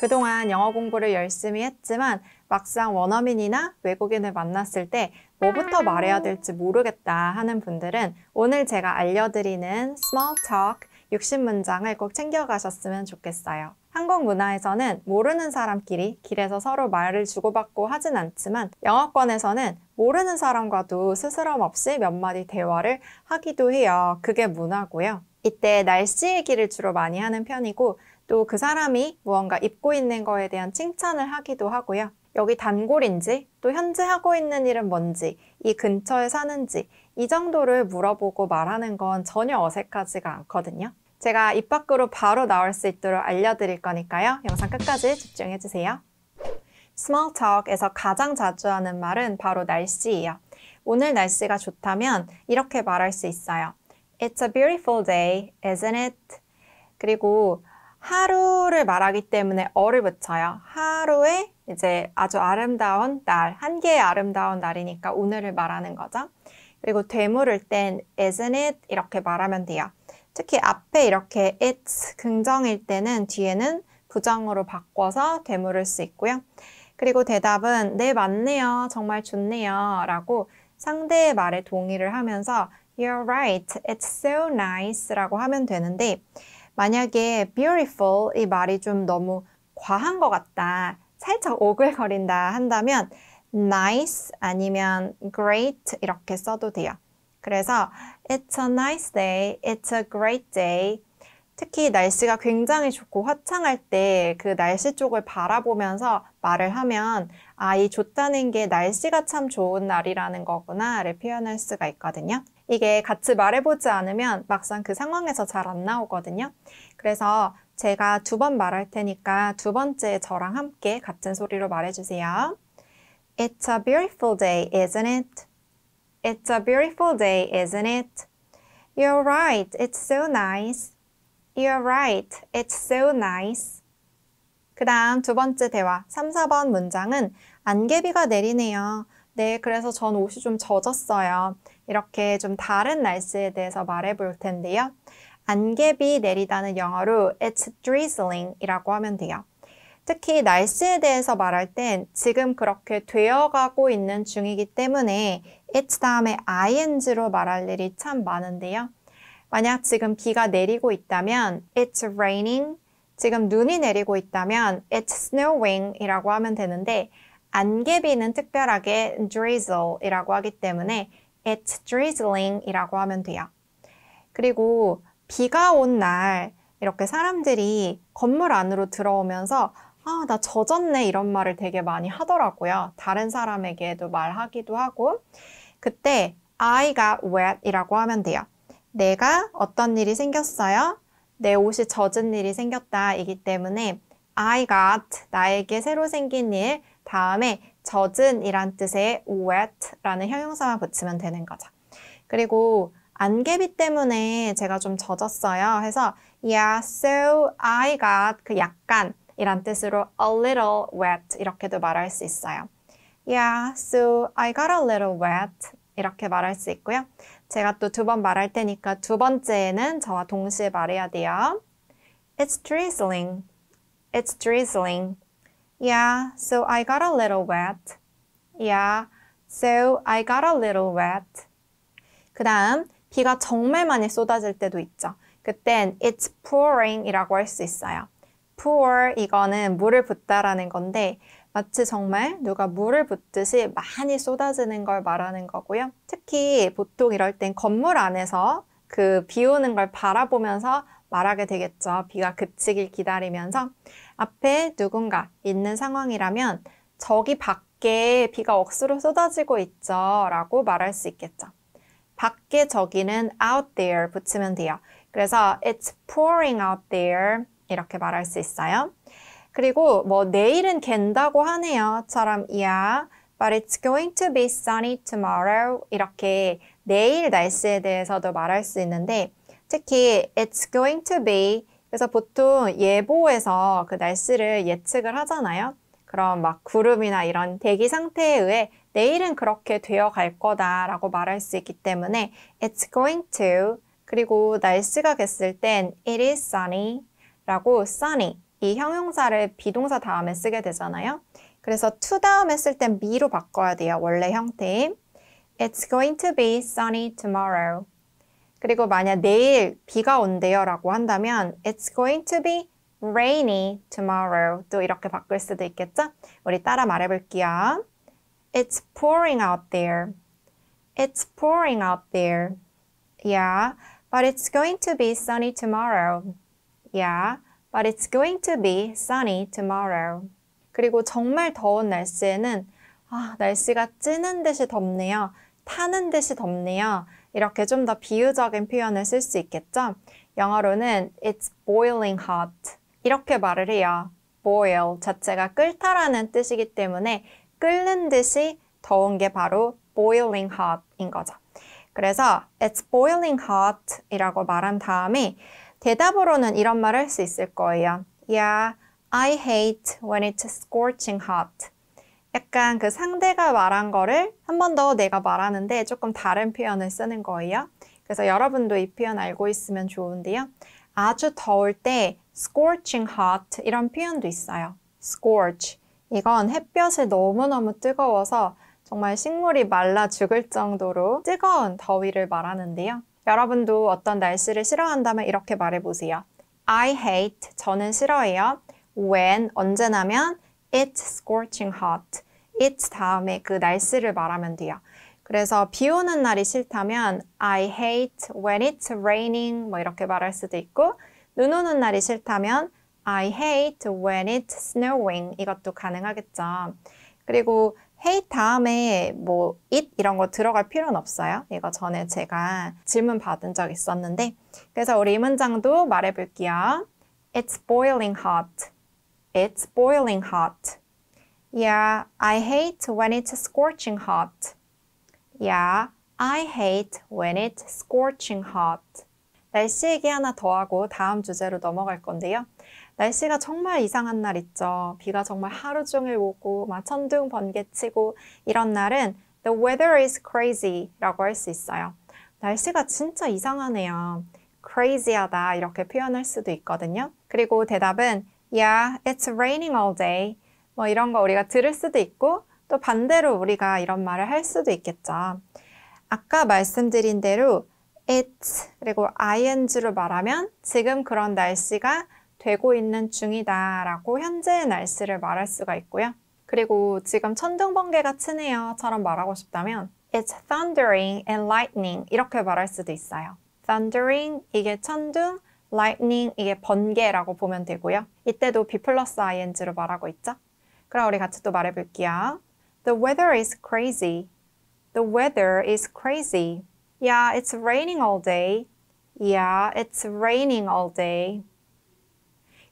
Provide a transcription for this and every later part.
그동안 영어 공부를 열심히 했지만 막상 원어민이나 외국인을 만났을 때 뭐부터 말해야 될지 모르겠다 하는 분들은 오늘 제가 알려드리는 Small Talk 60문장을 꼭 챙겨가셨으면 좋겠어요. 한국 문화에서는 모르는 사람끼리 길에서 서로 말을 주고받고 하진 않지만 영어권에서는 모르는 사람과도 스스럼 없이 몇 마디 대화를 하기도 해요. 그게 문화고요. 이때 날씨 얘기를 주로 많이 하는 편이고 또그 사람이 무언가 입고 있는 거에 대한 칭찬을 하기도 하고요. 여기 단골인지 또 현재 하고 있는 일은 뭔지 이 근처에 사는지 이 정도를 물어보고 말하는 건 전혀 어색하지가 않거든요. 제가 입 밖으로 바로 나올 수 있도록 알려드릴 거니까요. 영상 끝까지 집중해주세요. Small Talk에서 가장 자주 하는 말은 바로 날씨예요. 오늘 날씨가 좋다면 이렇게 말할 수 있어요. It's a beautiful day, isn't it? 그리고 하루를 말하기 때문에 어를 붙여요. 하루에 이제 아주 아름다운 날, 한 개의 아름다운 날이니까 오늘을 말하는 거죠. 그리고 되물을 땐 isn't it 이렇게 말하면 돼요. 특히 앞에 이렇게 it's 긍정일 때는 뒤에는 부정으로 바꿔서 되물을 수 있고요. 그리고 대답은 네 맞네요. 정말 좋네요. 라고 상대의 말에 동의를 하면서 You're right. It's so nice. 라고 하면 되는데 만약에 beautiful 이 말이 좀 너무 과한 것 같다, 살짝 오글거린다 한다면 nice 아니면 great 이렇게 써도 돼요. 그래서 it's a nice day, it's a great day. 특히 날씨가 굉장히 좋고 화창할 때 그 날씨 쪽을 바라보면서 말을 하면 아, 이 좋다는 게 날씨가 참 좋은 날이라는 거구나를 표현할 수가 있거든요. 이게 같이 말해보지 않으면 막상 그 상황에서 잘 안 나오거든요. 그래서 제가 두 번 말할 테니까 두 번째 저랑 함께 같은 소리로 말해주세요. It's a beautiful day, isn't it? It's a beautiful day, isn't it? You're right, it's so nice. You're right, it's so nice. 그 다음 두 번째 대화 3, 4번 문장은 안개비가 내리네요. 네, 그래서 전 옷이 좀 젖었어요. 이렇게 좀 다른 날씨에 대해서 말해 볼 텐데요. 안개비 내리다는 영어로 it's drizzling 이라고 하면 돼요. 특히 날씨에 대해서 말할 땐 지금 그렇게 되어가고 있는 중이기 때문에 it's 다음에 ing로 말할 일이 참 많은데요. 만약 지금 비가 내리고 있다면 it's raining, 지금 눈이 내리고 있다면 it's snowing 이라고 하면 되는데 안개비는 특별하게 drizzle 이라고 하기 때문에 It's drizzling이라고 하면 돼요. 그리고 비가 온 날 이렇게 사람들이 건물 안으로 들어오면서 아, 나 젖었네 이런 말을 되게 많이 하더라고요. 다른 사람에게도 말하기도 하고 그때 I got wet이라고 하면 돼요. 내가 어떤 일이 생겼어요? 내 옷이 젖은 일이 생겼다이기 때문에 I got 나에게 새로 생긴 일 다음에 젖은이란 뜻의 wet라는 형용사만 붙이면 되는 거죠. 그리고 안개비 때문에 제가 좀 젖었어요. 해서 Yeah, so I got 그 약간 이란 뜻으로 a little wet 이렇게도 말할 수 있어요. Yeah, so I got a little wet 이렇게 말할 수 있고요. 제가 또 두 번 말할 테니까 두번째는 저와 동시에 말해야 돼요. It's drizzling. It's drizzling. Yeah, so I got a little wet. Yeah, so I got a little wet. 그 다음, 비가 정말 많이 쏟아질 때도 있죠. 그땐 it's pouring 이라고 할 수 있어요. pour 이거는 물을 붓다라는 건데 마치 정말 누가 물을 붓듯이 많이 쏟아지는 걸 말하는 거고요. 특히 보통 이럴 땐 건물 안에서 그 비 오는 걸 바라보면서 말하게 되겠죠. 비가 그치길 기다리면서 앞에 누군가 있는 상황이라면 저기 밖에 비가 억수로 쏟아지고 있죠 라고 말할 수 있겠죠. 밖에 저기는 out there 붙이면 돼요. 그래서 it's pouring out there 이렇게 말할 수 있어요. 그리고 뭐 내일은 갠다고 하네요처럼 yeah, but it's going to be sunny tomorrow 이렇게 내일 날씨에 대해서도 말할 수 있는데 특히 it's going to be 그래서 보통 예보에서 그 날씨를 예측을 하잖아요. 그럼 막 구름이나 이런 대기 상태에 의해 내일은 그렇게 되어 갈 거다라고 말할 수 있기 때문에 it's going to 그리고 날씨가 됐을 땐 it is sunny 라고 sunny 이 형용사를 비동사 다음에 쓰게 되잖아요. 그래서 to 다음에 쓸땐 me로 바꿔야 돼요. 원래 형태인 It's going to be sunny tomorrow. 그리고 만약 내일 비가 온대요 라고 한다면 It's going to be rainy tomorrow 또 이렇게 바꿀 수도 있겠죠? 우리 따라 말해볼게요. It's pouring out there. It's pouring out there. Yeah, but it's going to be sunny tomorrow. Yeah, but it's going to be sunny tomorrow. 그리고 정말 더운 날씨에는 아, 날씨가 찌는 듯이 덥네요. 타는 듯이 덥네요. 이렇게 좀 더 비유적인 표현을 쓸 수 있겠죠? 영어로는 It's boiling hot 이렇게 말을 해요. boil 자체가 끓다라는 뜻이기 때문에 끓는 듯이 더운 게 바로 boiling hot인 거죠. 그래서 It's boiling hot 이라고 말한 다음에 대답으로는 이런 말을 할 수 있을 거예요. Yeah, I hate when it's scorching hot. 약간 그 상대가 말한 거를 한 번 더 내가 말하는데 조금 다른 표현을 쓰는 거예요. 그래서 여러분도 이 표현 알고 있으면 좋은데요. 아주 더울 때 scorching hot 이런 표현도 있어요. scorch. 이건 햇볕에 너무너무 뜨거워서 정말 식물이 말라 죽을 정도로 뜨거운 더위를 말하는데요. 여러분도 어떤 날씨를 싫어한다면 이렇게 말해보세요. I hate, 저는 싫어해요. when, 언제나면 It's scorching hot. It's 다음에 그 날씨를 말하면 돼요. 그래서 비 오는 날이 싫다면 I hate when it's raining 뭐 이렇게 말할 수도 있고 눈 오는 날이 싫다면 I hate when it's snowing 이것도 가능하겠죠. 그리고 hate 다음에 뭐 it 이런 거 들어갈 필요는 없어요. 이거 전에 제가 질문 받은 적 있었는데 그래서 우리 이 문장도 말해볼게요. It's boiling hot. It's boiling hot. Yeah, I hate when it's scorching hot. Yeah, I hate when it's scorching hot. 날씨 얘기 하나 더 하고 다음 주제로 넘어갈 건데요. 날씨가 정말 이상한 날 있죠. 비가 정말 하루 종일 오고 막 천둥 번개 치고 이런 날은 The weather is crazy 라고 할 수 있어요. 날씨가 진짜 이상하네요. crazy하다 이렇게 표현할 수도 있거든요. 그리고 대답은 Yeah, it's raining all day. 뭐 이런 거 우리가 들을 수도 있고 또 반대로 우리가 이런 말을 할 수도 있겠죠. 아까 말씀드린 대로 it's 그리고 ing로 말하면 지금 그런 날씨가 되고 있는 중이다 라고 현재의 날씨를 말할 수가 있고요. 그리고 지금 천둥번개가 치네요 처럼 말하고 싶다면 It's thundering and lightning 이렇게 말할 수도 있어요. thundering 이게 천둥, lightning 이 번개라고 보면 되고요. 이때도 be 플러스 ing로 말하고 있죠. 그럼 우리 같이 또 말해볼게요. The weather is crazy. The weather is crazy. Yeah, it's raining all day. Yeah, it's raining all day.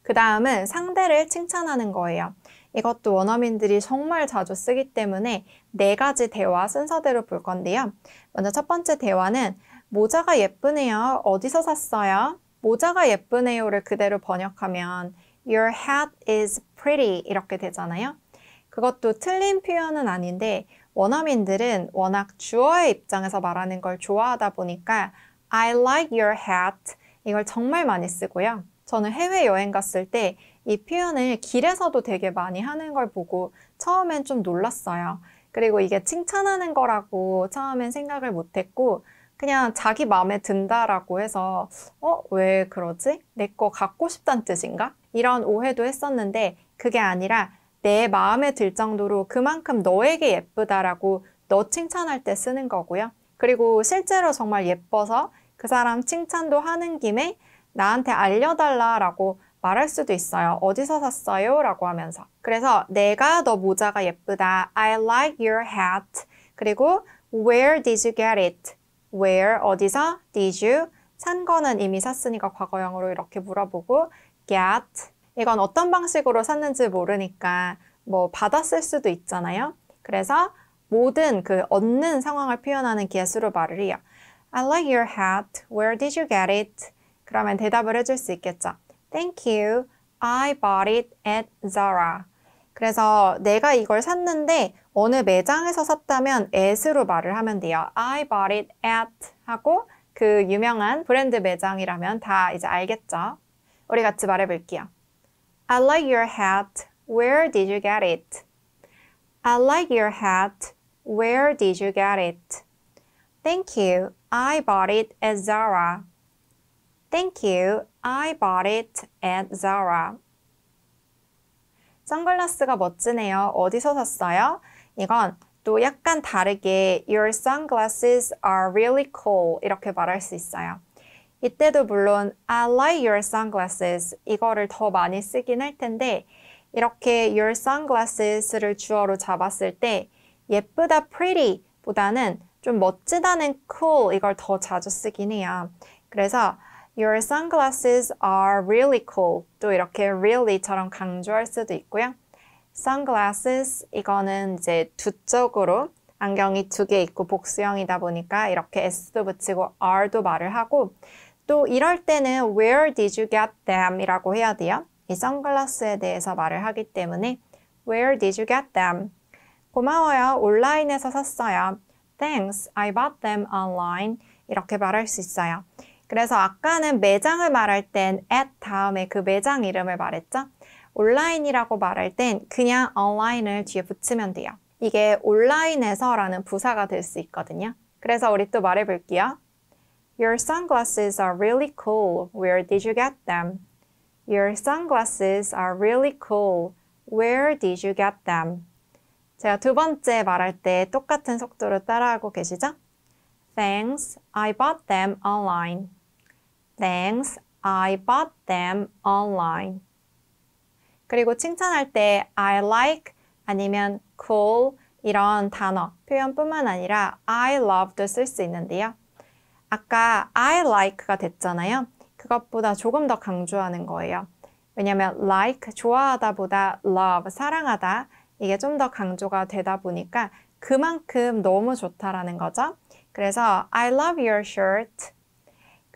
그 다음은 상대를 칭찬하는 거예요. 이것도 원어민들이 정말 자주 쓰기 때문에 네 가지 대화 순서대로 볼 건데요. 먼저 첫 번째 대화는 모자가 예쁘네요. 어디서 샀어요? 모자가 예쁘네요를 그대로 번역하면 Your hat is pretty 이렇게 되잖아요. 그것도 틀린 표현은 아닌데 원어민들은 워낙 주어의 입장에서 말하는 걸 좋아하다 보니까 I like your hat 이걸 정말 많이 쓰고요. 저는 해외여행 갔을 때 이 표현을 길에서도 되게 많이 하는 걸 보고 처음엔 좀 놀랐어요. 그리고 이게 칭찬하는 거라고 처음엔 생각을 못했고 그냥 자기 마음에 든다라고 해서 어? 왜 그러지? 내 거 갖고 싶단 뜻인가? 이런 오해도 했었는데 그게 아니라 내 마음에 들 정도로 그만큼 너에게 예쁘다라고 너 칭찬할 때 쓰는 거고요. 그리고 실제로 정말 예뻐서 그 사람 칭찬도 하는 김에 나한테 알려달라라고 말할 수도 있어요. 어디서 샀어요? 라고 하면서. 그래서 내가 너 모자가 예쁘다. I like your hat. 그리고 where did you get it? where 어디서 did you 산 거는 이미 샀으니까 과거형으로 이렇게 물어보고 get 이건 어떤 방식으로 샀는지 모르니까 뭐 받았을 수도 있잖아요. 그래서 모든 그 얻는 상황을 표현하는 개수로 말을 해요. I like your hat. Where did you get it? 그러면 대답을 해줄 수 있겠죠. Thank you. I bought it at Zara. 그래서 내가 이걸 샀는데 어느 매장에서 샀다면 at로 말을 하면 돼요. I bought it at 하고 그 유명한 브랜드 매장이라면 다 이제 알겠죠? 우리 같이 말해 볼게요. I like your hat. Where did you get it? I like your hat. Where did you get it? Thank you. I bought it at Zara. Thank you. I bought it at Zara. 선글라스가 멋지네요. 어디서 샀어요? 이건 또 약간 다르게 Your sunglasses are really cool 이렇게 말할 수 있어요. 이때도 물론 I like your sunglasses 이거를 더 많이 쓰긴 할 텐데 이렇게 your sunglasses를 주어로 잡았을 때 예쁘다 pretty 보다는 좀 멋지다는 cool 이걸 더 자주 쓰긴 해요. 그래서 Your sunglasses are really cool. 또 이렇게 really처럼 강조할 수도 있고요. Sunglasses 이거는 이제 두 쪽으로 안경이 두 개 있고 복수형이다 보니까 이렇게 s도 붙이고 r도 말을 하고 또 이럴 때는 where did you get them 이라고 해야 돼요. 이 선글라스에 대해서 말을 하기 때문에 where did you get them? 고마워요. 온라인에서 샀어요. Thanks. I bought them online. 이렇게 말할 수 있어요. 그래서 아까는 매장을 말할 땐 at 다음에 그 매장 이름을 말했죠? 온라인이라고 말할 땐 그냥 online을 뒤에 붙이면 돼요. 이게 온라인에서라는 부사가 될 수 있거든요. 그래서 우리 또 말해 볼게요. Your sunglasses are really cool. Where did you get them? Your sunglasses are really cool. Where did you get them? 제가 두 번째 말할 때 똑같은 속도로 따라하고 계시죠? Thanks. I bought them online. Thanks, I bought them online. 그리고 칭찬할 때 I like 아니면 cool 이런 단어, 표현뿐만 아니라 I love도 쓸 수 있는데요. 아까 I like가 됐잖아요. 그것보다 조금 더 강조하는 거예요. 왜냐하면 like, 좋아하다 보다 love, 사랑하다 이게 좀 더 강조가 되다 보니까 그만큼 너무 좋다라는 거죠. 그래서 I love your shirt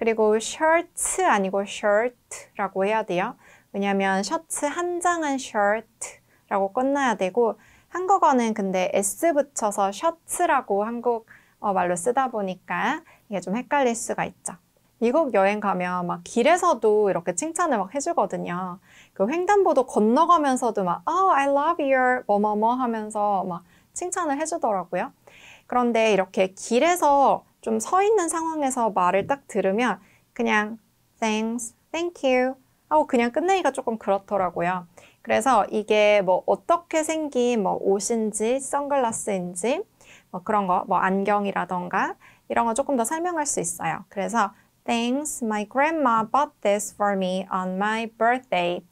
그리고 s h i r t 아니고 shirt라고 해야 돼요. 왜냐하면 셔츠 한 장은 shirt라고 끝나야 되고 한국어는 근데 s 붙여서 셔츠라고 한국 어, 말로 쓰다 보니까 이게 좀 헷갈릴 수가 있죠. 미국 여행 가면 막 길에서도 이렇게 칭찬을 막 해주거든요. 그 횡단보도 건너가면서도 막 Oh, I love your 뭐뭐 뭐 하면서 막 칭찬을 해주더라고요. 그런데 이렇게 길에서 좀서 있는 상황에서 말을 딱 들으면 그냥 thanks, thank you 하고 그냥 끝내기가 조금 그렇더라고요. 그래서 이게 뭐 어떻게 생긴 뭐 옷인지 선글라스인지 뭐 그런 거, 뭐 안경이라던가 이런 거 조금 더 설명할 수 있어요. 그래서 Thanks, my grandma bought this for me on my birthday.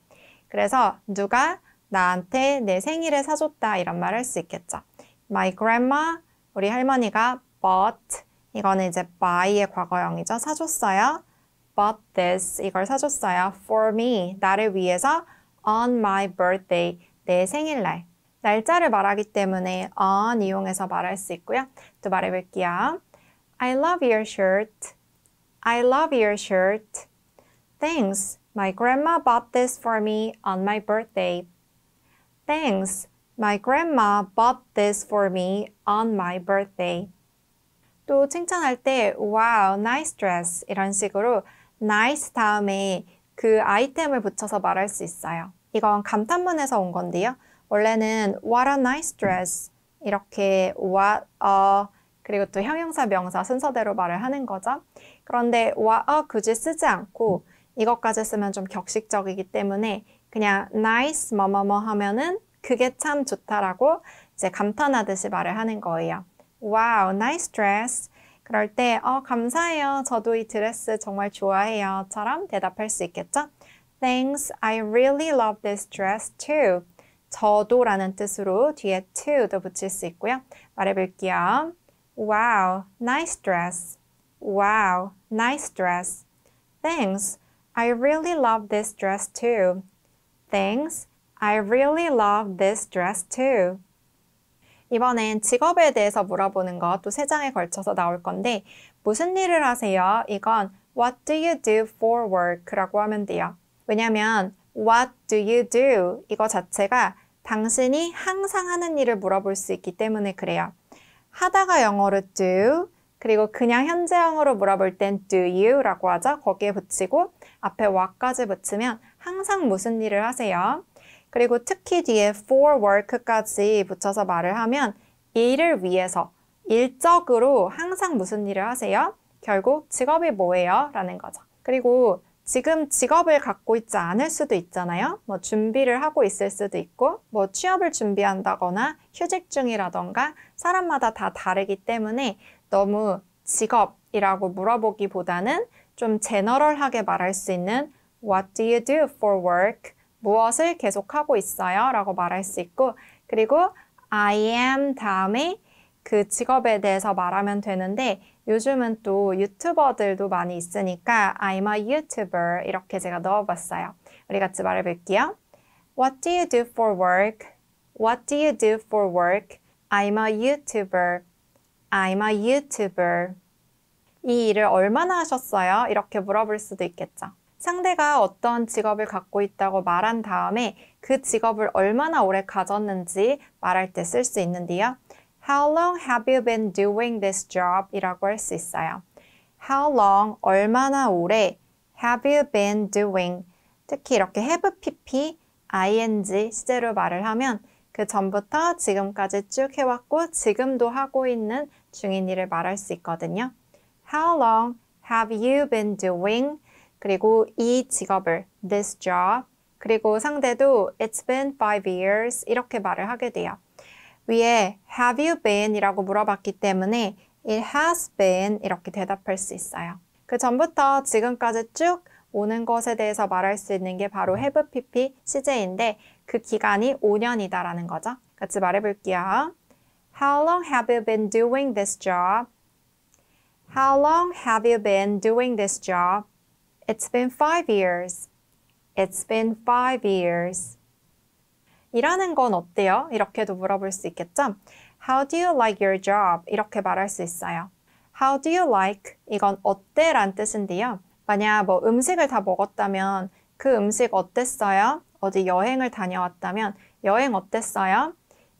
그래서 누가 나한테 내 생일에 사줬다 이런 말할수 있겠죠. My grandma, 우리 할머니가 bought 이거는 이제 buy의 과거형이죠. 사줬어요. bought this. 이걸 사줬어요. for me. 나를 위해서 on my birthday. 내 생일날. 날짜를 말하기 때문에 on 이용해서 말할 수 있고요. 또 말해볼게요. I love your shirt. I love your shirt. Thanks. My grandma bought this for me on my birthday. Thanks. My grandma bought this for me on my birthday. 또 칭찬할 때 wow, nice dress 이런 식으로 nice 다음에 그 아이템을 붙여서 말할 수 있어요. 이건 감탄문에서 온 건데요. 원래는 what a nice dress 이렇게 what a 그리고 또 형용사 명사 순서대로 말을 하는 거죠. 그런데 what a 굳이 쓰지 않고 이것까지 쓰면 좀 격식적이기 때문에 그냥 nice 뭐뭐뭐 하면은 그게 참 좋다라고 이제 감탄하듯이 말을 하는 거예요. 와우, nice dress. 그럴 때, 어, 감사해요. 저도 이 드레스 정말 좋아해요. 처럼 대답할 수 있겠죠? Thanks, I really love this dress too. 저도 라는 뜻으로 뒤에 to도 붙일 수 있고요. 말해볼게요. Wow, nice dress. Wow, nice dress. Thanks, I really love this dress too. Thanks, I really love this dress too. 이번엔 직업에 대해서 물어보는 것또세 장에 걸쳐서 나올 건데 무슨 일을 하세요? 이건 What do you do for work라고 하면 돼요. 왜냐하면 What do you do? 이거 자체가 당신이 항상 하는 일을 물어볼 수 있기 때문에 그래요. 하다가 영어로 do 그리고 그냥 현재형으로 물어볼 땐 do you라고 하죠. 거기에 붙이고 앞에 what까지 붙이면 항상 무슨 일을 하세요? 그리고 특히 뒤에 for work까지 붙여서 말을 하면 일을 위해서, 일적으로 항상 무슨 일을 하세요? 결국 직업이 뭐예요? 라는 거죠. 그리고 지금 직업을 갖고 있지 않을 수도 있잖아요. 뭐 준비를 하고 있을 수도 있고, 뭐 취업을 준비한다거나 휴직 중이라던가 사람마다 다 다르기 때문에 너무 직업이라고 물어보기보다는 좀 제너럴하게 말할 수 있는 What do you do for work? 무엇을 계속하고 있어요? 라고 말할 수 있고 그리고 I am 다음에 그 직업에 대해서 말하면 되는데 요즘은 또 유튜버들도 많이 있으니까 I'm a YouTuber 이렇게 제가 넣어봤어요. 우리 같이 말해볼게요. What do you do for work? What do you do for work? I'm a YouTuber. I'm a YouTuber. 이 일을 얼마나 하셨어요? 이렇게 물어볼 수도 있겠죠. 상대가 어떤 직업을 갖고 있다고 말한 다음에 그 직업을 얼마나 오래 가졌는지 말할 때 쓸 수 있는데요. How long have you been doing this job? 이라고 할 수 있어요. How long, 얼마나 오래 have you been doing? 특히 이렇게 have pp, ing 시제로 말을 하면 그 전부터 지금까지 쭉 해왔고 지금도 하고 있는 중인 일을 말할 수 있거든요. How long have you been doing 그리고 이 직업을 this job 그리고 상대도 it's been five years 이렇게 말을 하게 돼요. 위에 have you been 이라고 물어봤기 때문에 it has been 이렇게 대답할 수 있어요. 그 전부터 지금까지 쭉 오는 것에 대해서 말할 수 있는 게 바로 have pp 시제인데 그 기간이 5년이다라는 거죠. 같이 말해 볼게요. How long have you been doing this job? How long have you been doing this job? It's been five years. It's been five years. 일하는 건 어때요? 이렇게도 물어볼 수 있겠죠? How do you like your job? 이렇게 말할 수 있어요. How do you like? 이건 어때? 란 뜻인데요. 만약 뭐 음식을 다 먹었다면 그 음식 어땠어요? 어디 여행을 다녀왔다면 여행 어땠어요?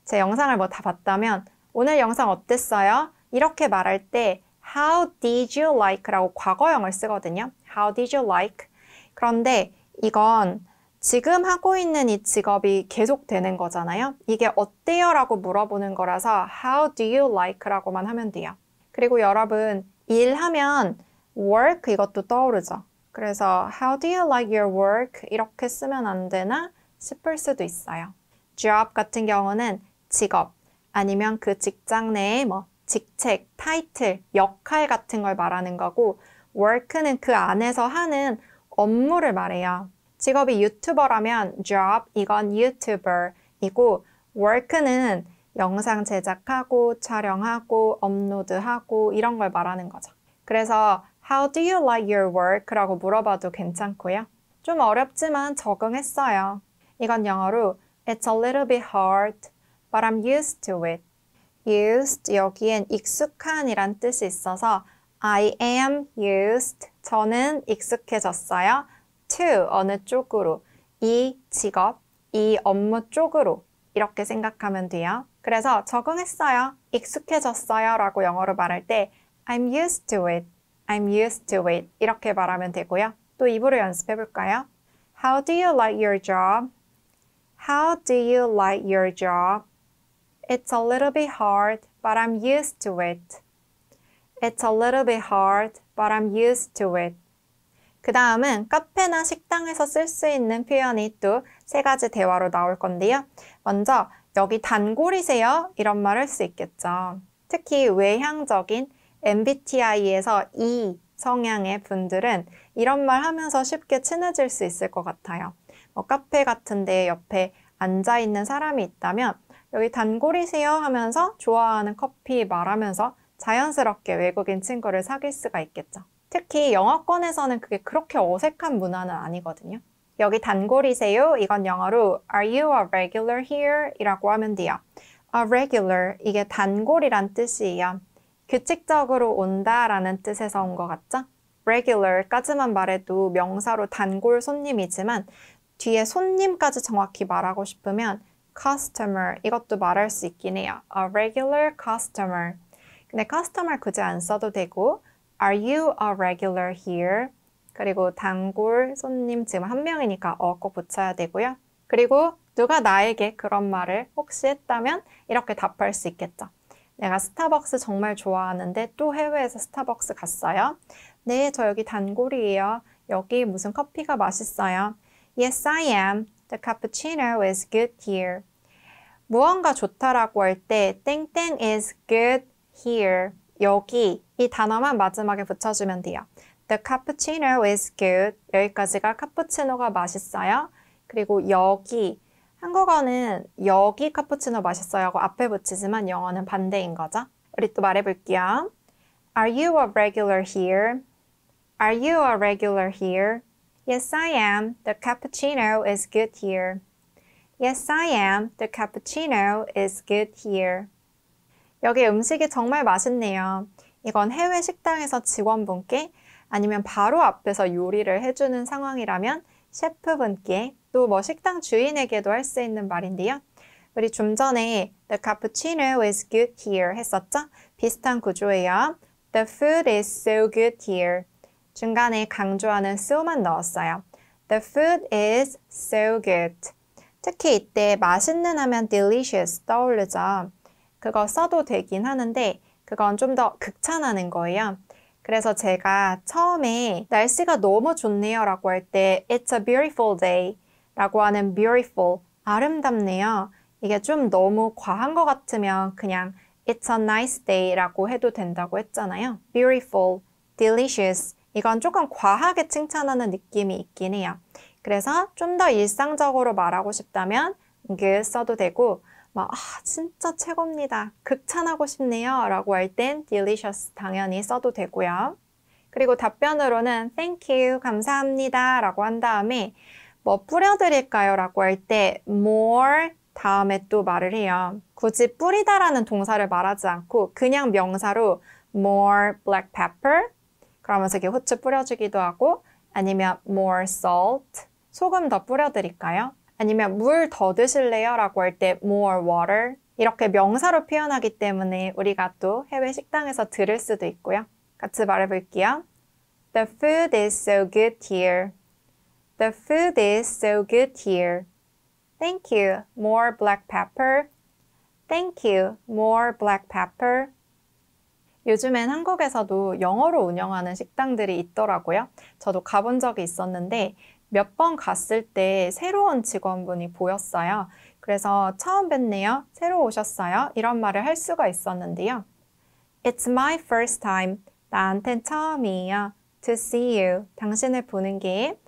제 영상을 뭐 다 봤다면 오늘 영상 어땠어요? 이렇게 말할 때 How did you like라고 과거형을 쓰거든요. How did you like? 그런데 이건 지금 하고 있는 이 직업이 계속되는 거잖아요. 이게 어때요? 라고 물어보는 거라서 How do you like? 라고만 하면 돼요. 그리고 여러분 일하면 work 이것도 떠오르죠. 그래서 How do you like your work? 이렇게 쓰면 안 되나 싶을 수도 있어요. job 같은 경우는 직업 아니면 그 직장 내에뭐 직책, 타이틀, 역할 같은 걸 말하는 거고 work는 그 안에서 하는 업무를 말해요. 직업이 유튜버라면 job, 이건 유튜버이고 work는 영상 제작하고 촬영하고 업로드하고 이런 걸 말하는 거죠. 그래서 How do you like your work? 라고 물어봐도 괜찮고요. 좀 어렵지만 적응했어요. 이건 영어로 It's a little bit hard, but I'm used to it. used 여기엔 익숙한이란 뜻이 있어서 I am used 저는 익숙해졌어요. to 어느 쪽으로 이 직업, 이 업무 쪽으로 이렇게 생각하면 돼요. 그래서 적응했어요, 익숙해졌어요 라고 영어로 말할 때 I'm used to it, I'm used to it 이렇게 말하면 되고요. 또 입으로 연습해 볼까요? How do you like your job? How do you like your job? It's a little bit hard, but I'm used to it. It's a little bit hard, but I'm used to it. 그 다음은 카페나 식당에서 쓸 수 있는 표현이 또 세 가지 대화로 나올 건데요. 먼저 여기 단골이세요? 이런 말을할 수 있겠죠. 특히 외향적인 MBTI에서 E 성향의 분들은 이런 말 하면서 쉽게 친해질 수 있을 것 같아요. 뭐 카페 같은데 옆에 앉아있는 사람이 있다면 여기 단골이세요 하면서 좋아하는 커피 말하면서 자연스럽게 외국인 친구를 사귈 수가 있겠죠. 특히 영어권에서는 그게 그렇게 어색한 문화는 아니거든요. 여기 단골이세요? 이건 영어로 Are you a regular here? 이라고 하면 돼요. A regular, 이게 단골이란 뜻이에요. 규칙적으로 온다 라는 뜻에서 온 것 같죠? regular까지만 말해도 명사로 단골 손님이지만 뒤에 손님까지 정확히 말하고 싶으면 customer 이것도 말할 수 있긴 해요. A regular customer. 근데 customer 굳이 안 써도 되고 Are you a regular here? 그리고 단골 손님 지금 한 명이니까 어꼭 붙여야 되고요. 그리고 누가 나에게 그런 말을 혹시 했다면 이렇게 답할 수 있겠죠. 내가 스타벅스 정말 좋아하는데 또 해외에서 스타벅스 갔어요. 네, 저 여기 단골이에요. 여기 무슨 커피가 맛있어요. Yes, I am. The cappuccino is good here. 무언가 좋다라고 할때 땡땡 is good here. 여기 이 단어만 마지막에 붙여주면 돼요. The cappuccino is good. 여기까지가 카푸치노가 맛있어요. 그리고 여기 한국어는 여기 카푸치노 맛있어요 하고 앞에 붙이지만 영어는 반대인 거죠. 우리 또 말해볼게요. Are you a regular here? Are you a regular here? Yes, I am. The cappuccino is good here. Yes, I am. The cappuccino is good here. 여기 음식이 정말 맛있네요. 이건 해외 식당에서 직원분께 아니면 바로 앞에서 요리를 해주는 상황이라면 셰프분께 또 뭐 식당 주인에게도 할 수 있는 말인데요. 우리 좀 전에 The cappuccino is good here 했었죠? 비슷한 구조예요. The food is so good here. 중간에 강조하는 so만 넣었어요. The food is so good. 특히 이때 맛있는 하면 delicious 떠오르죠. 그거 써도 되긴 하는데 그건 좀 더 극찬하는 거예요. 그래서 제가 처음에 날씨가 너무 좋네요 라고 할 때 It's a beautiful day 라고 하는 beautiful, 아름답네요. 이게 좀 너무 과한 것 같으면 그냥 It's a nice day 라고 해도 된다고 했잖아요. beautiful, delicious 이건 조금 과하게 칭찬하는 느낌이 있긴 해요. 그래서 좀 더 일상적으로 말하고 싶다면 그 써도 되고 막 아, 진짜 최고입니다. 극찬하고 싶네요. 라고 할 땐 delicious 당연히 써도 되고요. 그리고 답변으로는 thank you, 감사합니다. 라고 한 다음에 뭐 뿌려드릴까요? 라고 할 때 more 다음에 또 말을 해요. 굳이 뿌리다라는 동사를 말하지 않고 그냥 명사로 more black pepper, 그러면서 이렇게 후추 뿌려주기도 하고 아니면 more salt, 소금 더 뿌려드릴까요? 아니면 물 더 드실래요? 라고 할 때 more water 이렇게 명사로 표현하기 때문에 우리가 또 해외 식당에서 들을 수도 있고요. 같이 말해볼게요. The food is so good here. The food is so good here. Thank you. More black pepper. Thank you. More black pepper. 요즘엔 한국에서도 영어로 운영하는 식당들이 있더라고요. 저도 가본 적이 있었는데 몇 번 갔을 때 새로운 직원분이 보였어요. 그래서 처음 뵙네요 새로 오셨어요. 이런 말을 할 수가 있었는데요. It's my first time. 나한텐 처음이에요. To see you. 당신을 보는 게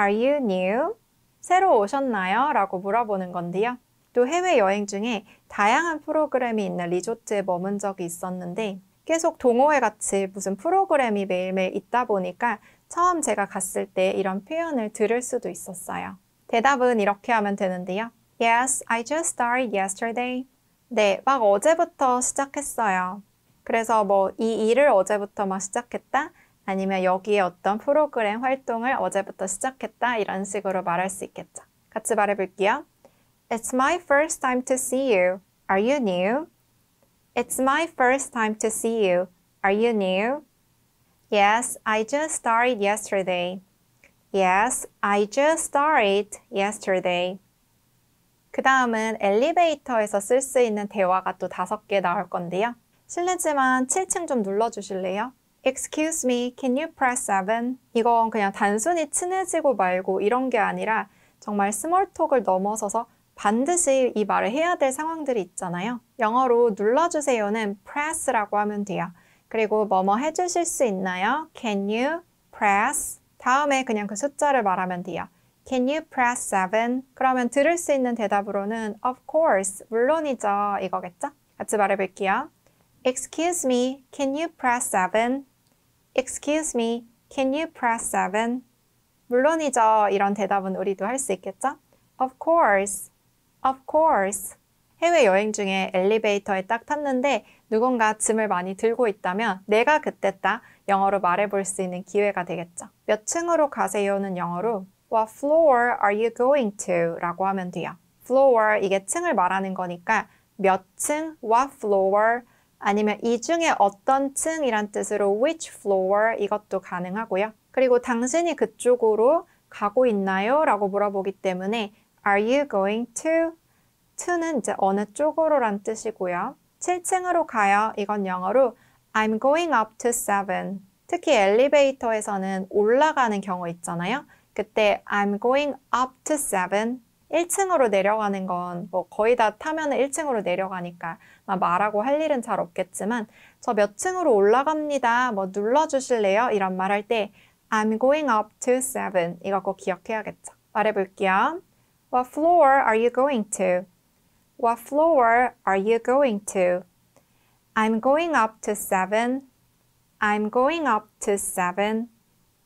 Are you new? 새로 오셨나요? 라고 물어보는 건데요. 또 해외여행 중에 다양한 프로그램이 있는 리조트에 머문 적이 있었는데 계속 동호회 같이 무슨 프로그램이 매일매일 있다 보니까 처음 제가 갔을 때 이런 표현을 들을 수도 있었어요. 대답은 이렇게 하면 되는데요. Yes, I just started yesterday. 네, 막 어제부터 시작했어요. 그래서 뭐 이 일을 어제부터 막 시작했다? 아니면 여기에 어떤 프로그램 활동을 어제부터 시작했다? 이런 식으로 말할 수 있겠죠. 같이 말해볼게요. It's my first time to see you. Are you new? It's my first time to see you. Are you new? Yes, I just started yesterday. Yes, I just started yesterday. 그 다음은 엘리베이터에서 쓸 수 있는 대화가 또 다섯 개 나올 건데요. 실례지만 7층 좀 눌러주실래요? Excuse me, can you press 7? 이건 그냥 단순히 친해지고 말고 이런 게 아니라 정말 스몰톡을 넘어서서 반드시 이 말을 해야 될 상황들이 있잖아요. 영어로 눌러주세요는 press라고 하면 돼요. 그리고 뭐뭐 해주실 수 있나요? Can you press? 다음에 그냥 그 숫자를 말하면 돼요. Can you press 7? 그러면 들을 수 있는 대답으로는 Of course, 물론이죠. 이거겠죠? 같이 말해볼게요. Excuse me, can you press 7? Excuse me, can you press 7? 물론이죠. 이런 대답은 우리도 할 수 있겠죠? Of course. Of course. 해외여행 중에 엘리베이터에 딱 탔는데 누군가 짐을 많이 들고 있다면 내가 그때 딱 영어로 말해볼 수 있는 기회가 되겠죠. 몇 층으로 가세요는 영어로 What floor are you going to? 라고 하면 돼요. floor 이게 층을 말하는 거니까 몇 층, what floor 아니면 이 중에 어떤 층이란 뜻으로 which floor 이것도 가능하고요. 그리고 당신이 그쪽으로 가고 있나요? 라고 물어보기 때문에 Are you going to? to는 이제 어느 쪽으로란 뜻이고요. 7층으로 가요. 이건 영어로 I'm going up to 7. 특히 엘리베이터에서는 올라가는 경우 있잖아요. 그때 I'm going up to 7. 1층으로 내려가는 건 뭐 거의 다 타면 1층으로 내려가니까 말하고 할 일은 잘 없겠지만 저 몇 층으로 올라갑니다. 뭐 눌러주실래요? 이런 말 할 때 I'm going up to 7 이거 꼭 기억해야겠죠. 말해볼게요. What floor are you going to? What floor are you going to? I'm going up to seven. I'm going up to seven.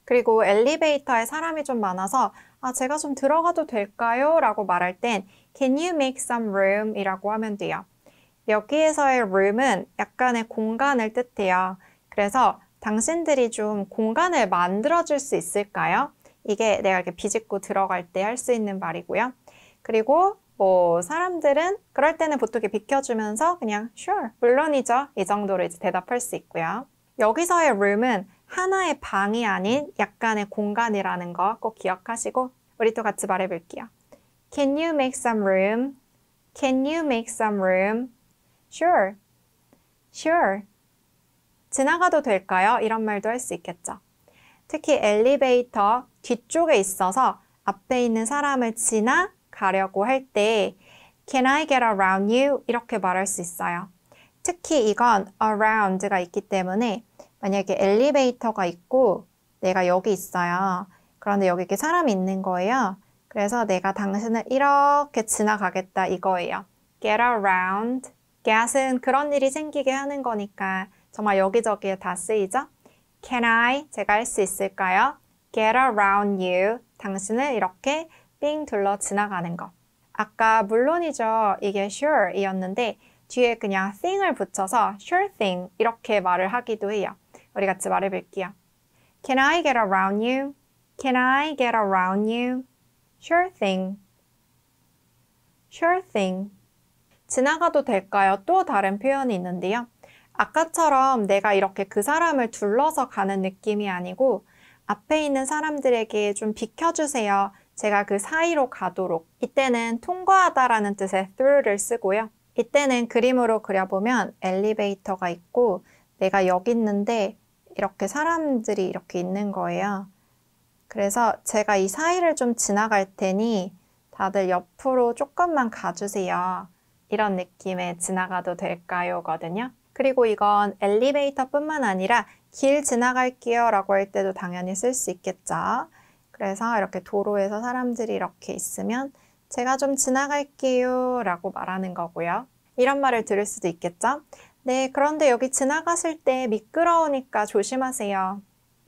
그리고 엘리베이터에 사람이 좀 많아서 아, 제가 좀 들어가도 될까요? 라고 말할 땐 Can you make some room? 이라고 하면 돼요. 여기에서의 room은 약간의 공간을 뜻해요. 그래서 당신들이 좀 공간을 만들어 줄 수 있을까요? 이게 내가 이렇게 비집고 들어갈 때 할 수 있는 말이고요. 그리고 뭐 사람들은 그럴 때는 보통 이렇게 비켜주면서 그냥 sure, 물론이죠. 이 정도로 이제 대답할 수 있고요. 여기서의 room은 하나의 방이 아닌 약간의 공간이라는 거 꼭 기억하시고 우리 또 같이 말해볼게요. Can you make some room? Can you make some room? Sure. Sure. 지나가도 될까요? 이런 말도 할 수 있겠죠. 특히 엘리베이터 뒤쪽에 있어서 앞에 있는 사람을 지나 가려고 할 때 Can I get around you? 이렇게 말할 수 있어요. 특히 이건 around가 있기 때문에 만약에 엘리베이터가 있고 내가 여기 있어요. 그런데 여기 이렇게 사람이 있는 거예요. 그래서 내가 당신을 이렇게 지나가겠다 이거예요. get around. get은 그런 일이 생기게 하는 거니까 정말 여기저기에 다 쓰이죠? Can I? 제가 할 수 있을까요? Get around you. 당신을 이렇게 삥 둘러 지나가는 것. 아까 물론이죠. 이게 sure 이었는데 뒤에 그냥 thing을 붙여서 sure thing 이렇게 말을 하기도 해요. 우리 같이 말해볼게요. Can I get around you? Can I get around you? Sure thing. Sure thing. 지나가도 될까요? 또 다른 표현이 있는데요. 아까처럼 내가 이렇게 그 사람을 둘러서 가는 느낌이 아니고 앞에 있는 사람들에게 좀 비켜주세요. 제가 그 사이로 가도록. 이때는 통과하다라는 뜻의 through를 쓰고요. 이때는 그림으로 그려보면 엘리베이터가 있고 내가 여기 있는데 이렇게 사람들이 이렇게 있는 거예요. 그래서 제가 이 사이를 좀 지나갈 테니 다들 옆으로 조금만 가주세요. 이런 느낌에 지나가도 될까요? 거든요. 그리고 이건 엘리베이터뿐만 아니라 길 지나갈게요 라고 할 때도 당연히 쓸 수 있겠죠. 그래서 이렇게 도로에서 사람들이 이렇게 있으면 제가 좀 지나갈게요 라고 말하는 거고요. 이런 말을 들을 수도 있겠죠. 네, 그런데 여기 지나가실 때 미끄러우니까 조심하세요.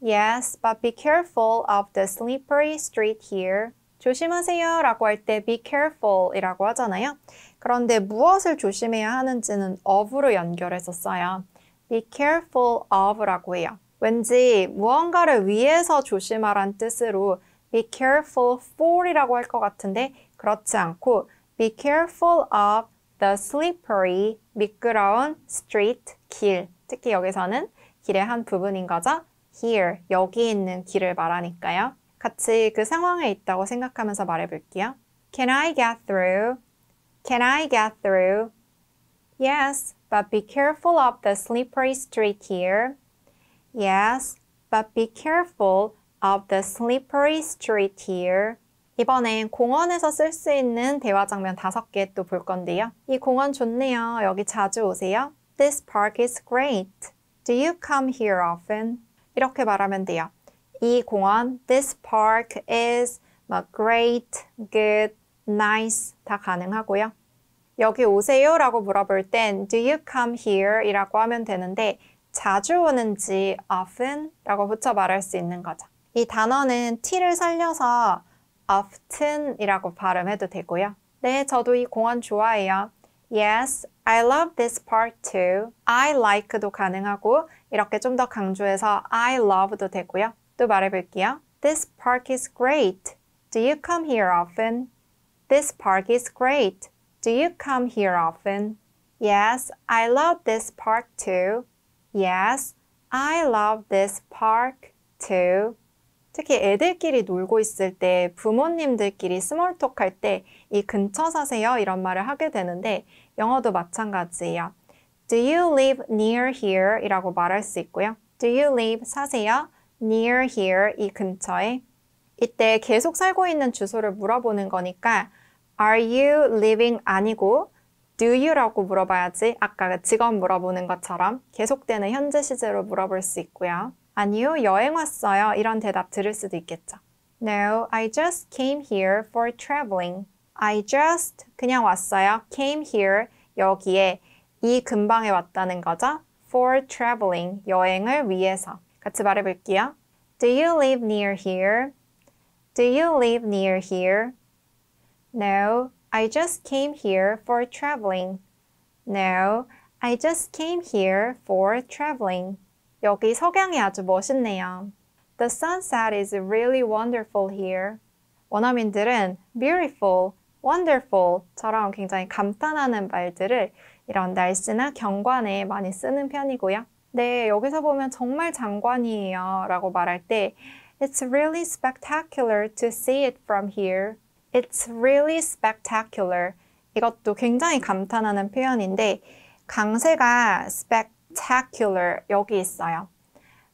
Yes, but be careful of the slippery street here. 조심하세요 라고 할 때 be careful 이라고 하잖아요. 그런데 무엇을 조심해야 하는지는 of로 연결해서 써요. be careful of라고 해요. 왠지 무언가를 위해서 조심하란 뜻으로 be careful for이라고 할 것 같은데 그렇지 않고 be careful of the slippery 미끄러운 street 길 특히 여기서는 길의 한 부분인 거죠. here 여기 있는 길을 말하니까요. 같이 그 상황에 있다고 생각하면서 말해볼게요. Can I get through? Can I get through? Yes, but be careful of the slippery street here. Yes, but be careful of the slippery street here. 이번엔 공원에서 쓸 수 있는 대화 장면 다섯 개 또 볼 건데요. 이 공원 좋네요. 여기 자주 오세요. This park is great. Do you come here often? 이렇게 말하면 돼요. 이 공원, this park is 뭐 great, good, nice 다 가능하고요. 여기 오세요 라고 물어볼 땐 do you come here 이라고 하면 되는데 자주 오는지 often 라고 붙여 말할 수 있는 거죠. 이 단어는 t를 살려서 often 이라고 발음해도 되고요. 네, 저도 이 공원 좋아해요. Yes, I love this park too. I like도 가능하고 이렇게 좀 더 강조해서 I love도 되고요. 또 말해볼게요. This park is great. Do you come here often? This park is great. Do you come here often? Yes, I love this park too. Yes, I love this park too. 특히 애들끼리 놀고 있을 때 부모님들끼리 스몰톡 할 때 이 근처 사세요 이런 말을 하게 되는데 영어도 마찬가지예요. Do you live near here? 이라고 말할 수 있고요. Do you live 사세요? near here 이 근처에 이때 계속 살고 있는 주소를 물어보는 거니까 Are you living 아니고 do you라고 물어봐야지 아까 직업 물어보는 것처럼 계속되는 현재 시제로 물어볼 수 있고요. 아니요, 여행 왔어요. 이런 대답 들을 수도 있겠죠. No, I just came here for traveling. I just 그냥 왔어요. came here 여기에 이 근방에 왔다는 거죠. for traveling 여행을 위해서. 같이 말해 볼게요. Do you live near here? Do you live near here? No, I just came here for traveling. No, I just came here for traveling. 여기 석양이 아주 멋있네요. The sunset is really wonderful here. 원어민들은 beautiful, wonderful처럼 굉장히 감탄하는 말들을 이런 날씨나 경관에 많이 쓰는 편이고요. 네, 여기서 보면 정말 장관이에요 라고 말할 때 It's really spectacular to see it from here. It's really spectacular. 이것도 굉장히 감탄하는 표현인데 강세가 spectacular 여기 있어요.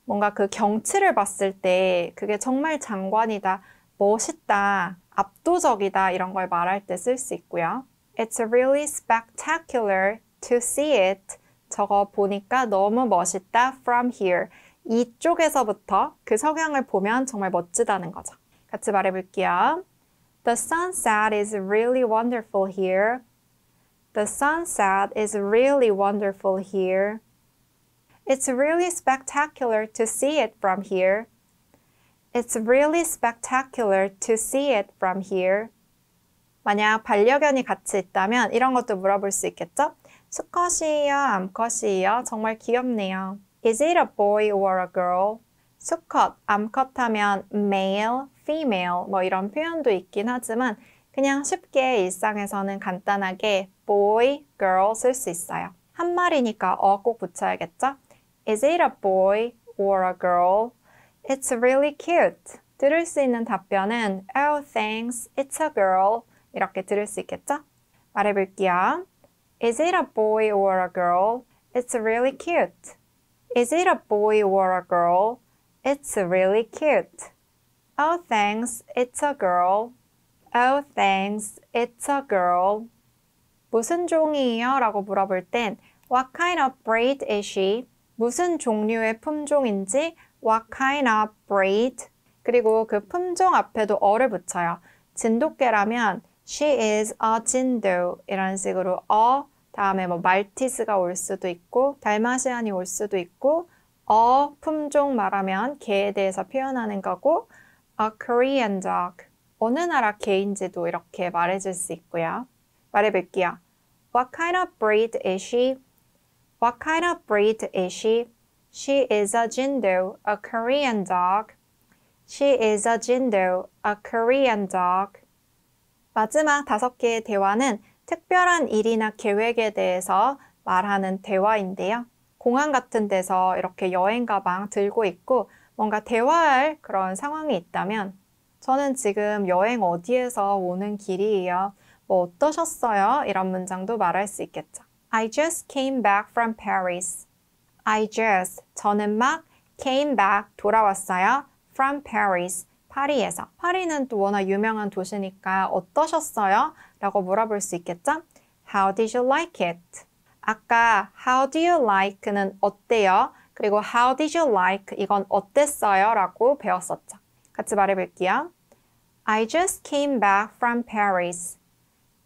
뭔가 그 경치를 봤을 때 그게 정말 장관이다, 멋있다, 압도적이다 이런 걸 말할 때 쓸 수 있고요. It's really spectacular to see it. 저거 보니까 너무 멋있다 from here. 이쪽에서부터 그 석양을 보면 정말 멋지다는 거죠. 같이 말해 볼게요. The sunset is really wonderful here. The sunset is really wonderful here. It's really spectacular to see it from here. It's really spectacular to see it from here. 만약 반려견이 같이 있다면 이런 것도 물어볼 수 있겠죠? 수컷이에요? 암컷이에요? 정말 귀엽네요. Is it a boy or a girl? 수컷, 암컷 하면 male, female 뭐 이런 표현도 있긴 하지만 그냥 쉽게 일상에서는 간단하게 boy, girl 쓸 수 있어요. 한 말이니까 어 꼭 붙여야겠죠? Is it a boy or a girl? It's really cute. 들을 수 있는 답변은 Oh, thanks. It's a girl. 이렇게 들을 수 있겠죠? 말해볼게요. Is it a boy or a girl? It's really cute. Is it a boy or a girl? It's really cute. Oh, thanks, it's a girl. Oh, thanks, it's a girl. 무슨 종이에요? 라고 물어볼 땐 What kind of breed is she? 무슨 종류의 품종인지 What kind of breed? 그리고 그 품종 앞에도 어를 붙여요. 진돗개라면 She is a 진도 이런 식으로 어 다음에 뭐 말티즈가 올 수도 있고 달마시안이 올 수도 있고 어 품종 말하면 개에 대해서 표현하는 거고 a Korean dog. 어느 나라 개인지도 이렇게 말해줄 수 있고요. 말해볼게요. What kind of breed is she? What kind of breed is she? She is a Jindo, a Korean dog. She is a Jindo, a Korean dog. 마지막 다섯 개의 대화는 특별한 일이나 계획에 대해서 말하는 대화인데요. 공항 같은 데서 이렇게 여행 가방 들고 있고 뭔가 대화할 그런 상황이 있다면 저는 지금 여행 어디에서 오는 길이에요. 뭐 어떠셨어요? 이런 문장도 말할 수 있겠죠. I just came back from Paris. I just, 저는 막 came back, 돌아왔어요. from Paris, 파리에서. 파리는 또 워낙 유명한 도시니까 어떠셨어요? 라고 물어볼 수 있겠죠? How did you like it? 아까 how do you like는 어때요? 그리고 how did you like? 이건 어땠어요? 라고 배웠었죠. 같이 말해볼게요. I just came back from Paris.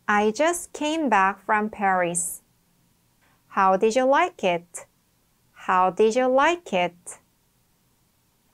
I just came back from Paris. How did you like it? How did you like it?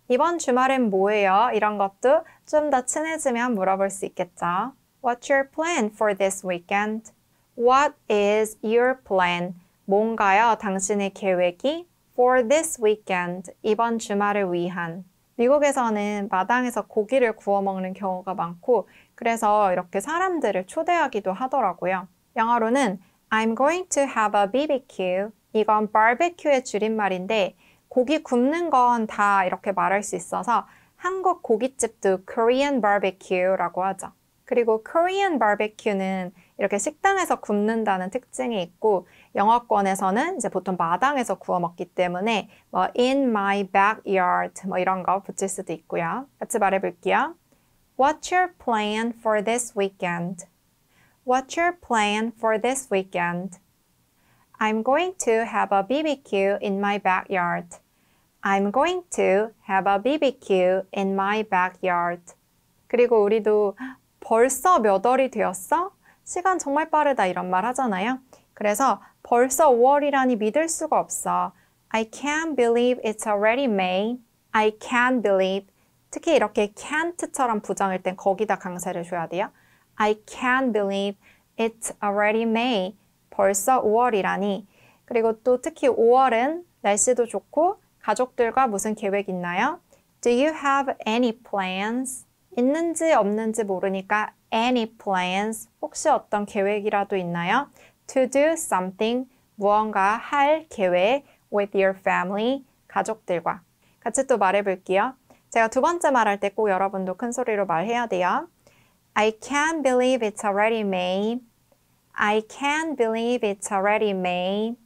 이번 주말엔 뭐예요? 이런 것도 좀 더 친해지면 물어볼 수 있겠죠. What's your plan for this weekend? What is your plan? 뭔가요? 당신의 계획이? For this weekend, 이번 주말을 위한 미국에서는 마당에서 고기를 구워 먹는 경우가 많고 그래서 이렇게 사람들을 초대하기도 하더라고요. 영어로는 I'm going to have a BBQ. 이건 barbecue의 줄임말인데 고기 굽는 건 다 이렇게 말할 수 있어서 한국 고깃집도 Korean barbecue라고 하죠. 그리고 Korean barbecue는 이렇게 식당에서 굽는다는 특징이 있고 영어권에서는 이제 보통 마당에서 구워 먹기 때문에 뭐 in my backyard 뭐 이런 거 붙일 수도 있고요. 같이 말해 볼게요. What's your plan for this weekend? What's your plan for this weekend? I'm going to have a BBQ in my backyard. I'm going to have a BBQ in my backyard. 그리고 우리도 벌써 몇 월이 되었어? 시간 정말 빠르다 이런 말 하잖아요. 그래서 벌써 5월이라니 믿을 수가 없어. I can't believe it's already May. I can't believe. 특히 이렇게 can't처럼 부정일 땐 거기다 강세를 줘야 돼요. I can't believe it's already May. 벌써 5월이라니. 그리고 또 특히 5월은 날씨도 좋고 가족들과 무슨 계획 있나요? Do you have any plans? 있는지 없는지 모르니까 any plans 혹시 어떤 계획이라도 있나요? to do something 무언가 할 계획 with your family 가족들과 같이 또 말해 볼게요. 제가 두 번째 말할 때 꼭 여러분도 큰 소리로 말해야 돼요. I can't believe it's already May. I can't believe it's already May.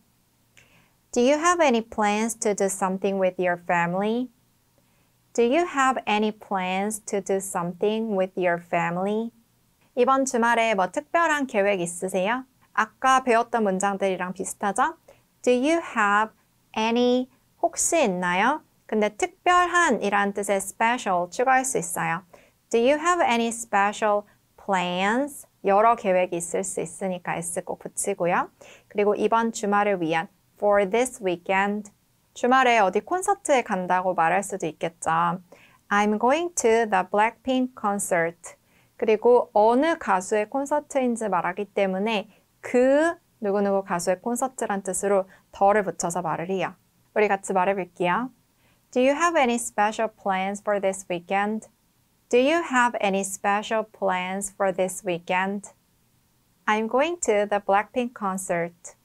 Do you have any plans to do something with your family? Do you have any plans to do something with your family? 이번 주말에 뭐 특별한 계획 있으세요? 아까 배웠던 문장들이랑 비슷하죠? Do you have any 혹시 있나요? 근데 특별한이란 뜻의 special 추가할 수 있어요. Do you have any special plans? 여러 계획이 있을 수 있으니까 s 꼭 붙이고요. 그리고 이번 주말을 위한 for this weekend 주말에 어디 콘서트에 간다고 말할 수도 있겠죠. I'm going to the Blackpink concert. 그리고 어느 가수의 콘서트인지 말하기 때문에 그 누구누구 가수의 콘서트란 뜻으로 더를 붙여서 말을 해요. 우리 같이 말해볼게요. Do you have any special plans for this weekend? Do you have any special plans for this weekend? I'm going to the Blackpink concert.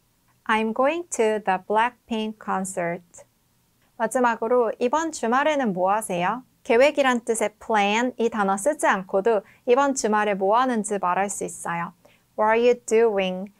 I'm going to the Blackpink concert. 마지막으로 이번 주말에는 뭐 하세요? 계획이란 뜻의 plan 이 단어 쓰지 않고도 이번 주말에 뭐 하는지 말할 수 있어요. What are you doing?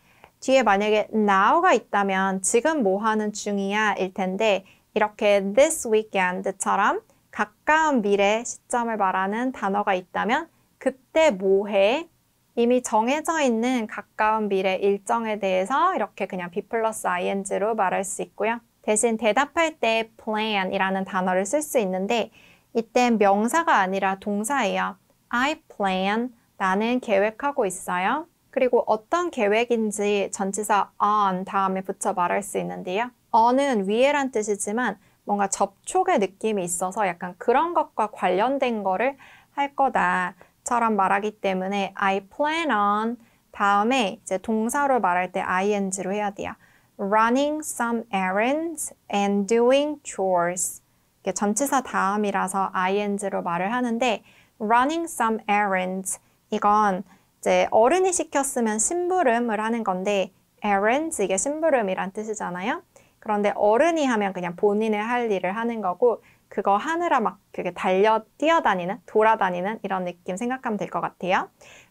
뒤에 만약에 now가 있다면 지금 뭐 하는 중이야 일 텐데 이렇게 this weekend처럼 가까운 미래 시점을 말하는 단어가 있다면 그때 뭐 해? 이미 정해져 있는 가까운 미래 일정에 대해서 이렇게 그냥 be 플러스 ing로 말할 수 있고요. 대신 대답할 때 plan이라는 단어를 쓸 수 있는데 이땐 명사가 아니라 동사예요. I plan, 나는 계획하고 있어요. 그리고 어떤 계획인지 전치사 on 다음에 붙여 말할 수 있는데요. on은 위에란 뜻이지만 뭔가 접촉의 느낌이 있어서 약간 그런 것과 관련된 거를 할 거다. 처럼 말하기 때문에 I plan on 다음에 이제 동사로 말할 때 ing로 해야 돼요. running some errands and doing chores. 이게 전치사 다음이라서 ing로 말을 하는데 running some errands 이건 이제 어른이 시켰으면 심부름을 하는 건데 errands 이게 심부름이란 뜻이잖아요. 그런데 어른이 하면 그냥 본인의 할 일을 하는 거고 그거 하느라 막 그게 달려 뛰어다니는 돌아다니는 이런 느낌 생각하면 될 것 같아요.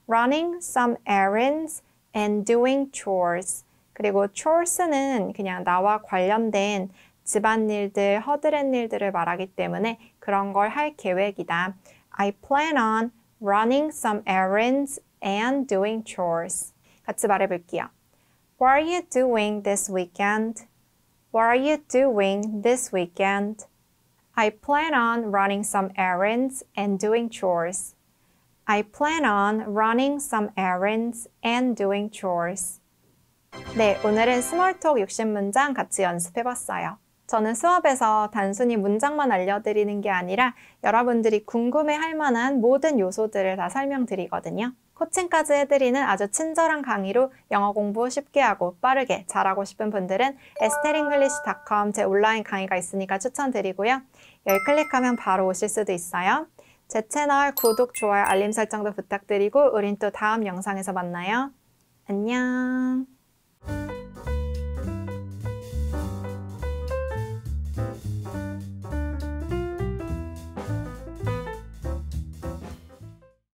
Running some errands and doing chores. 그리고 chores는 그냥 나와 관련된 집안일들, 허드렛 일들을 말하기 때문에 그런 걸 할 계획이다. I plan on running some errands and doing chores. 같이 말해 볼게요. What are you doing this weekend? What are you doing this weekend? I plan on running some errands and doing chores. I plan on running some errands and doing chores. 네, 오늘은 스몰톡 60문장 같이 연습해봤어요. 저는 수업에서 단순히 문장만 알려드리는 게 아니라 여러분들이 궁금해할 만한 모든 요소들을 다 설명드리거든요. 코칭까지 해드리는 아주 친절한 강의로 영어 공부 쉽게 하고 빠르게 잘하고 싶은 분들은 e e s t l 에스테링글리시닷컴 제 온라인 강의가 있으니까 추천드리고요. 여기 네, 클릭하면 바로 오실 수도 있어요. 제 채널 구독, 좋아요, 알림 설정도 부탁드리고 우린 또 다음 영상에서 만나요. 안녕!